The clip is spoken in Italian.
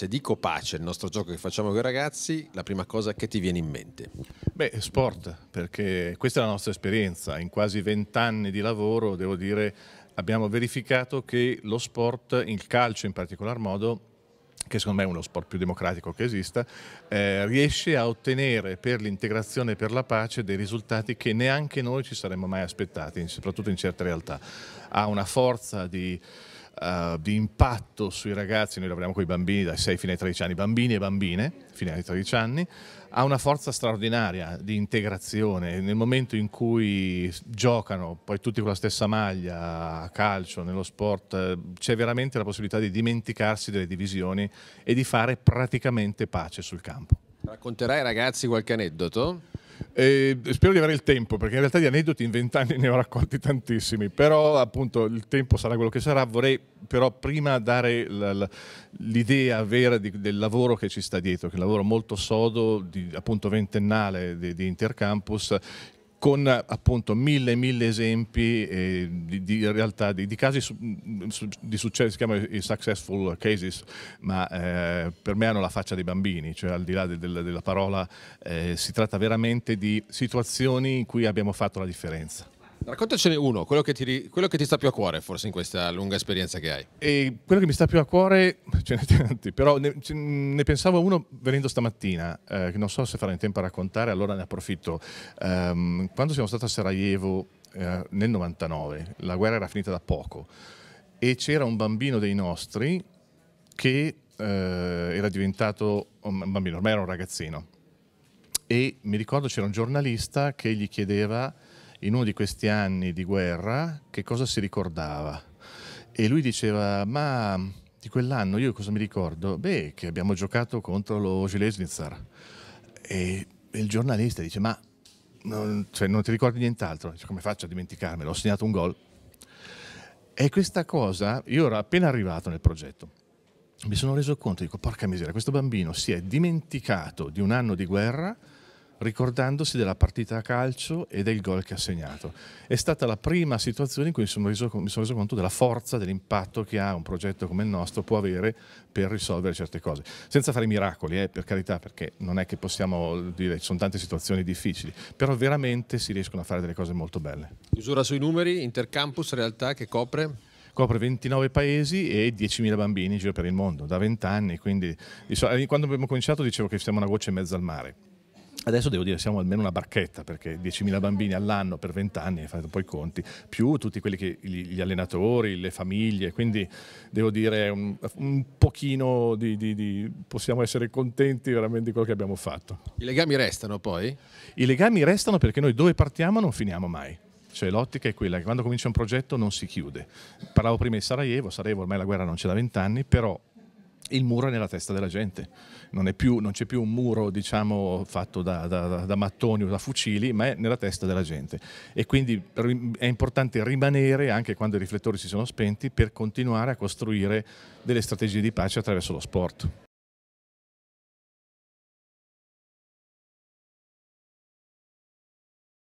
Se dico pace, il nostro gioco che facciamo con i ragazzi, la prima cosa che ti viene in mente? Beh, sport, perché questa è la nostra esperienza. In quasi vent'anni di lavoro, devo dire, abbiamo verificato che lo sport, il calcio in particolar modo, che secondo me è uno sport più democratico che esista, eh, riesce a ottenere per l'integrazione e per la pace dei risultati che neanche noi ci saremmo mai aspettati, soprattutto in certe realtà. Ha una forza di uh, di impatto sui ragazzi, noi lavoriamo con i bambini dai 6 fino ai 13 anni, bambini e bambine fino ai 13 anni, ha una forza straordinaria di integrazione. Nel momento in cui giocano, poi tutti con la stessa maglia, a calcio, nello sport, eh, c'è veramente la possibilità di dimenticarsi delle divisioni e di fare praticamente pace sul campo. Racconterai ai ragazzi qualche aneddoto? E spero di avere il tempo, perché in realtà di aneddoti in vent'anni ne ho raccolti tantissimi, però appunto il tempo sarà quello che sarà. Vorrei però prima dare l'idea vera di, del lavoro che ci sta dietro, che è un lavoro molto sodo, di, appunto ventennale di, di Intercampus, con appunto mille, mille esempi eh, di, di, realtà, di, di casi su, su, di successo, si chiama i successful cases, ma eh, per me hanno la faccia dei bambini, cioè al di là del, del, della parola eh, si tratta veramente di situazioni in cui abbiamo fatto la differenza. Raccontacene uno, quello che, ti, quello che, ti, sta più a cuore forse in questa lunga esperienza che hai. E quello che mi sta più a cuore, ce ne tanti, però ne, ne pensavo uno venendo stamattina, eh, non so se farò in tempo a raccontare, allora ne approfitto. Um, quando siamo stati a Sarajevo eh, nel 99, la guerra era finita da poco, e c'era un bambino dei nostri che eh, era diventato un bambino, ormai era un ragazzino. E mi ricordo c'era un giornalista che gli chiedeva in uno di questi anni di guerra che cosa si ricordava. E lui diceva, ma di quell'anno io cosa mi ricordo? Beh, che abbiamo giocato contro lo Železnicar. E il giornalista dice, ma non, cioè, non ti ricordi nient'altro? Dice, come faccio a dimenticarmelo? Ho segnato un gol. E questa cosa, io ero appena arrivato nel progetto, mi sono reso conto, dico, porca miseria, questo bambino si è dimenticato di un anno di guerra ricordandosi della partita a calcio e del gol che ha segnato. È stata la prima situazione in cui mi sono reso, mi sono reso conto della forza, dell'impatto che ha un progetto come il nostro può avere per risolvere certe cose. Senza fare miracoli, eh, per carità, perché non è che possiamo eh, dire, ci sono tante situazioni difficili, però veramente si riescono a fare delle cose molto belle. Misura sui numeri, Intercampus, realtà che copre? copre 29 paesi e 10.000 bambini in giro per il mondo, da 20 anni. Quindi, eh, quando abbiamo cominciato dicevo che siamo una goccia in mezzo al mare. Adesso devo dire siamo almeno una barchetta perché 10.000 bambini all'anno per 20 anni, fate un po' i conti, più tutti quelli che gli allenatori, le famiglie, quindi devo dire un, un pochino di, di, di, possiamo essere contenti veramente di quello che abbiamo fatto. I legami restano poi? I legami restano perché noi dove partiamo non finiamo mai. Cioè l'ottica è quella che quando comincia un progetto non si chiude. Parlavo prima di Sarajevo, Sarajevo ormai la guerra non c'è da vent'anni, però il muro è nella testa della gente. Non, più, non c'è più un muro diciamo, fatto da, da, da, mattoni o da fucili, ma è nella testa della gente. E quindi è importante rimanere, anche quando i riflettori si sono spenti, per continuare a costruire delle strategie di pace attraverso lo sport.